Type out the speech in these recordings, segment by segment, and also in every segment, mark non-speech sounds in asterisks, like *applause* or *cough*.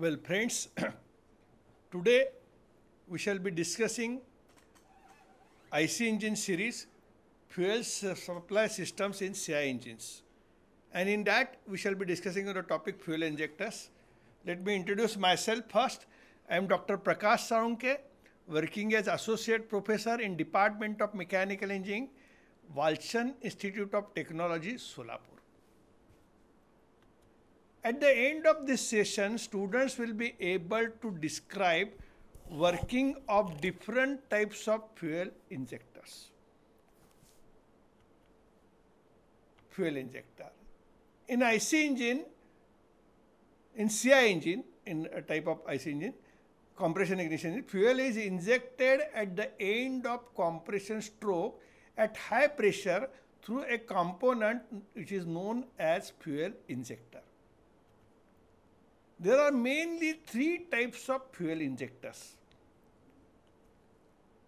Well, friends, *clears throat* today we shall be discussing IC engine series fuel supply systems in CI engines. And in that, we shall be discussing on the topic fuel injectors. Let me introduce myself first. I am Dr. Prakash Sarunke, working as Associate Professor in Department of Mechanical Engineering, Walchan Institute of Technology, Solapur. At the end of this session, students will be able to describe working of different types of fuel injectors. Fuel injector. In IC engine, in CI engine, in a type of IC engine, compression ignition engine, fuel is injected at the end of compression stroke at high pressure through a component which is known as fuel injector. There are mainly three types of fuel injectors.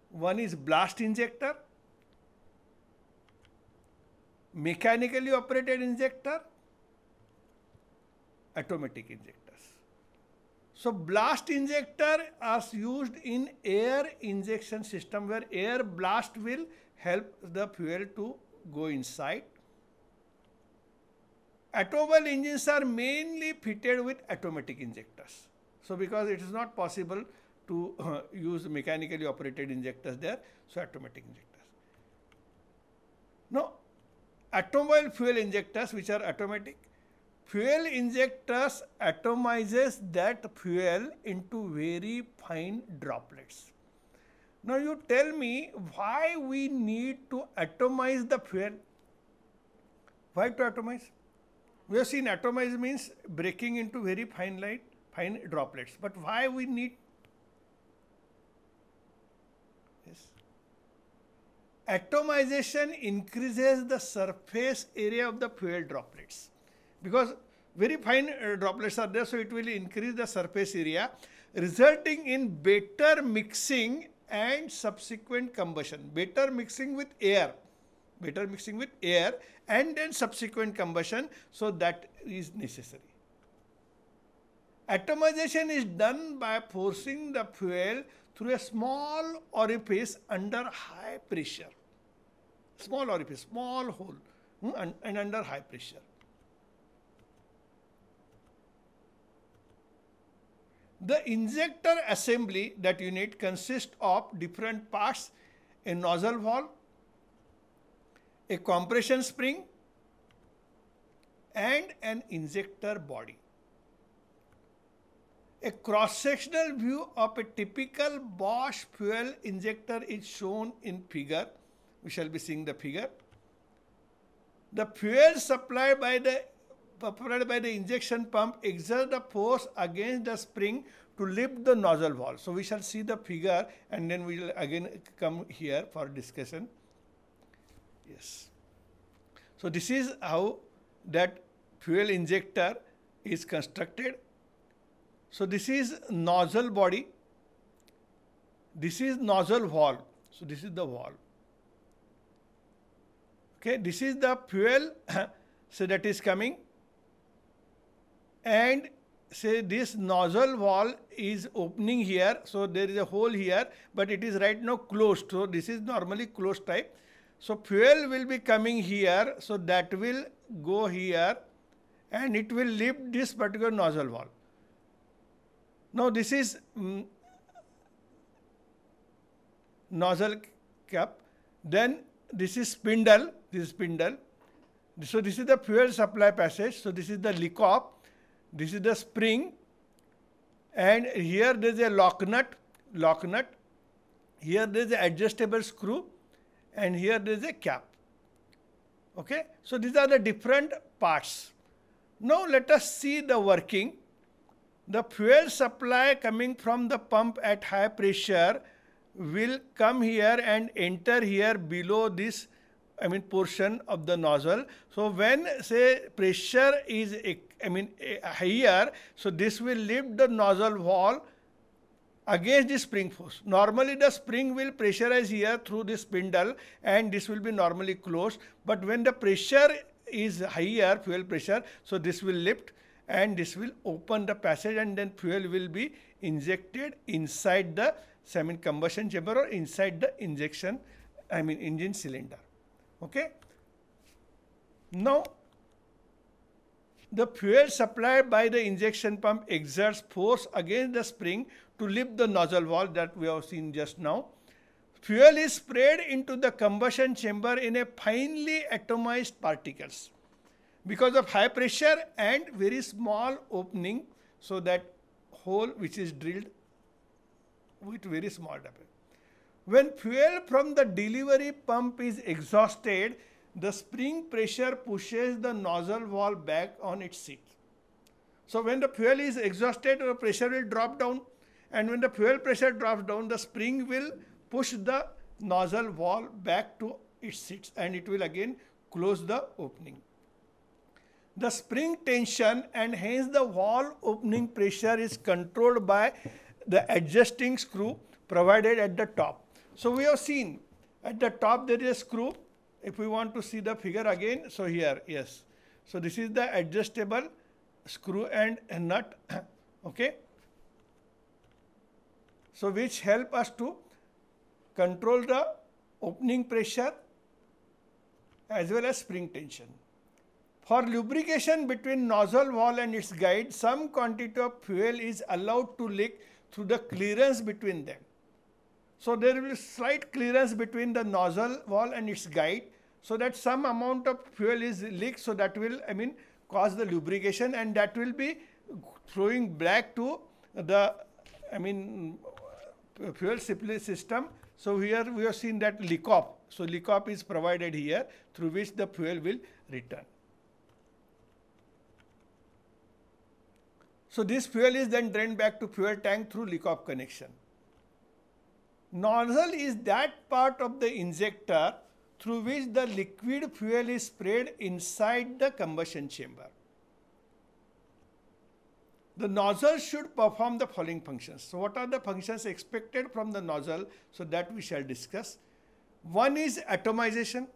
One is blast injector, mechanically operated injector, automatic injectors. So blast injector as used in air injection system where air blast will help the fuel to go inside automobile engines are mainly fitted with automatic injectors. So, because it is not possible to uh, *clears throat* use mechanically operated injectors there, so automatic injectors. Now, automobile fuel injectors which are automatic, fuel injectors atomizes that fuel into very fine droplets. Now, you tell me why we need to atomize the fuel. Why to atomize? We have seen atomized means breaking into very fine light, fine droplets. But why we need Yes. Atomization increases the surface area of the fuel droplets because very fine uh, droplets are there, so it will increase the surface area, resulting in better mixing and subsequent combustion. Better mixing with air better mixing with air and then subsequent combustion. So, that is necessary. Atomization is done by forcing the fuel through a small orifice under high pressure. Small orifice, small hole hmm, and, and under high pressure. The injector assembly that unit consists of different parts, a nozzle valve, a compression spring and an injector body. A cross-sectional view of a typical Bosch fuel injector is shown in figure. We shall be seeing the figure. The fuel supplied by the supplied by the injection pump exerts a force against the spring to lift the nozzle valve. So we shall see the figure and then we will again come here for discussion. So this is how that fuel injector is constructed. So this is nozzle body. This is nozzle valve. So this is the valve. Okay, this is the fuel *coughs* so that is coming and say this nozzle wall is opening here so there is a hole here but it is right now closed so this is normally closed type so fuel will be coming here, so that will go here and it will leave this particular nozzle wall. Now this is mm, nozzle cap, then this is spindle, this is spindle. So this is the fuel supply passage, so this is the leak-off, this is the spring and here there is a lock nut, lock nut. Here there is an adjustable screw and here there is a cap. Okay, so these are the different parts. Now let us see the working. The fuel supply coming from the pump at high pressure will come here and enter here below this I mean portion of the nozzle. So when say pressure is I mean eh, higher, so this will lift the nozzle wall against the spring force. Normally the spring will pressurize here through this spindle and this will be normally closed. But when the pressure is higher, fuel pressure, so this will lift and this will open the passage and then fuel will be injected inside the I mean, combustion chamber or inside the injection, I mean engine cylinder. Okay. Now, the fuel supplied by the injection pump exerts force against the spring to lift the nozzle wall that we have seen just now. Fuel is sprayed into the combustion chamber in a finely atomized particles because of high pressure and very small opening so that hole which is drilled with very small depth. When fuel from the delivery pump is exhausted, the spring pressure pushes the nozzle wall back on its seat. So when the fuel is exhausted, the pressure will drop down and when the fuel pressure drops down, the spring will push the nozzle wall back to its seats and it will again close the opening. The spring tension and hence the wall opening pressure is controlled by the adjusting screw provided at the top. So we have seen at the top there is a screw. If we want to see the figure again, so here, yes. So this is the adjustable screw and nut, *coughs* okay. So, which help us to control the opening pressure as well as spring tension. For lubrication between nozzle wall and its guide, some quantity of fuel is allowed to leak through the clearance between them. So, there will be slight clearance between the nozzle wall and its guide so that some amount of fuel is leaked so that will I mean cause the lubrication and that will be throwing back to the I mean uh, fuel system. So here we have seen that LICOP. So LICOP is provided here through which the fuel will return. So this fuel is then drained back to fuel tank through LICOP connection. Nozzle is that part of the injector through which the liquid fuel is sprayed inside the combustion chamber. The nozzle should perform the following functions. So what are the functions expected from the nozzle? So that we shall discuss. One is atomization.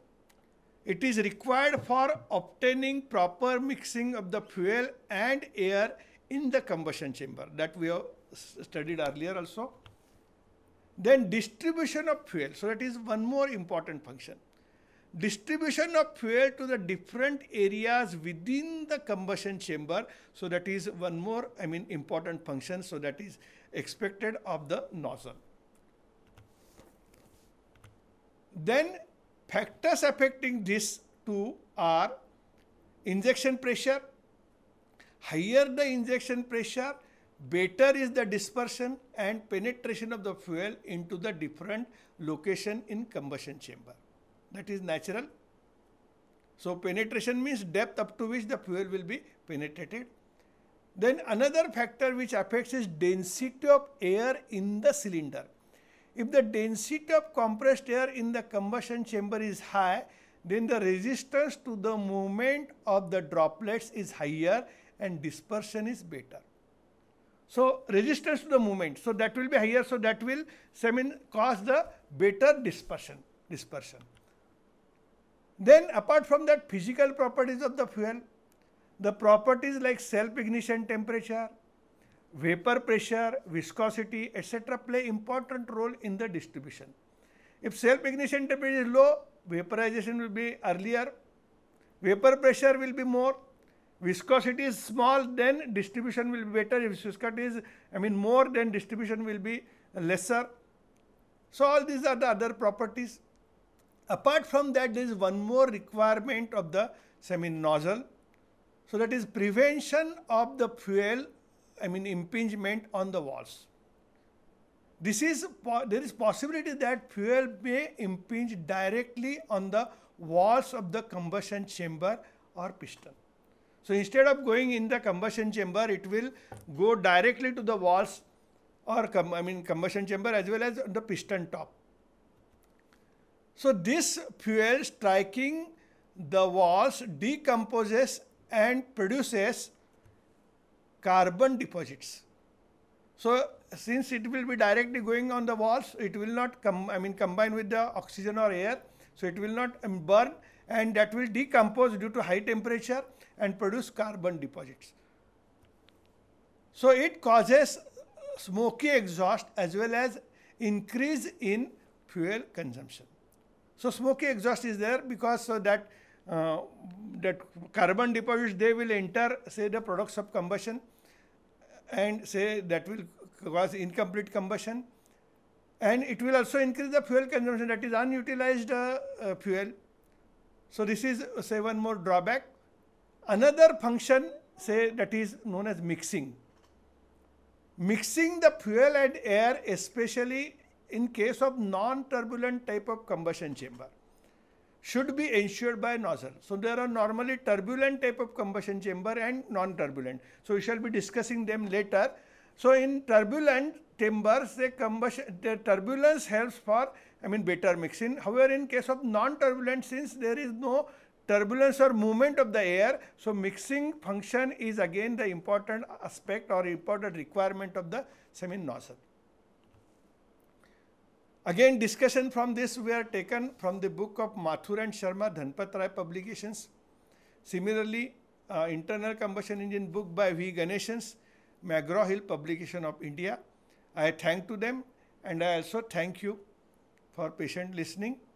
It is required for obtaining proper mixing of the fuel and air in the combustion chamber that we have studied earlier also. Then distribution of fuel. So that is one more important function distribution of fuel to the different areas within the combustion chamber. So that is one more, I mean, important function. So that is expected of the nozzle. Then factors affecting this two are injection pressure. Higher the injection pressure, better is the dispersion and penetration of the fuel into the different location in combustion chamber that is natural. So penetration means depth up to which the fuel will be penetrated. Then another factor which affects is density of air in the cylinder. If the density of compressed air in the combustion chamber is high, then the resistance to the movement of the droplets is higher and dispersion is better. So, resistance to the movement, so that will be higher, so that will I mean, cause the better dispersion. dispersion. Then apart from that physical properties of the fuel, the properties like self-ignition temperature, vapor pressure, viscosity, etc. play important role in the distribution. If self-ignition temperature is low, vaporization will be earlier, vapor pressure will be more, viscosity is small, then distribution will be better. If viscosity is, I mean, more, then distribution will be lesser. So, all these are the other properties. Apart from that, there is one more requirement of the semi-nozzle. So that is prevention of the fuel, I mean impingement on the walls. This is, there is possibility that fuel may impinge directly on the walls of the combustion chamber or piston. So instead of going in the combustion chamber, it will go directly to the walls or I mean combustion chamber as well as the piston top. So, this fuel striking the walls decomposes and produces carbon deposits. So, since it will be directly going on the walls, it will not come, I mean, combine with the oxygen or air. So, it will not um, burn and that will decompose due to high temperature and produce carbon deposits. So, it causes smoky exhaust as well as increase in fuel consumption. So smoky exhaust is there because so that uh, that carbon deposits they will enter say the products of combustion and say that will cause incomplete combustion and it will also increase the fuel consumption that is unutilized uh, uh, fuel. So this is say one more drawback. Another function say that is known as mixing. Mixing the fuel and air especially in case of non-turbulent type of combustion chamber should be ensured by nozzle. So there are normally turbulent type of combustion chamber and non-turbulent. So we shall be discussing them later. So in turbulent chambers, the combustion, the turbulence helps for, I mean, better mixing. However, in case of non-turbulent, since there is no turbulence or movement of the air, so mixing function is again the important aspect or important requirement of the semi-nozzle. Again, discussion from this were taken from the book of Mathur and Sharma, Dhanpat Rai Publications. Similarly, uh, internal combustion engine book by V. Ganeshans, McGraw Hill Publication of India. I thank to them and I also thank you for patient listening.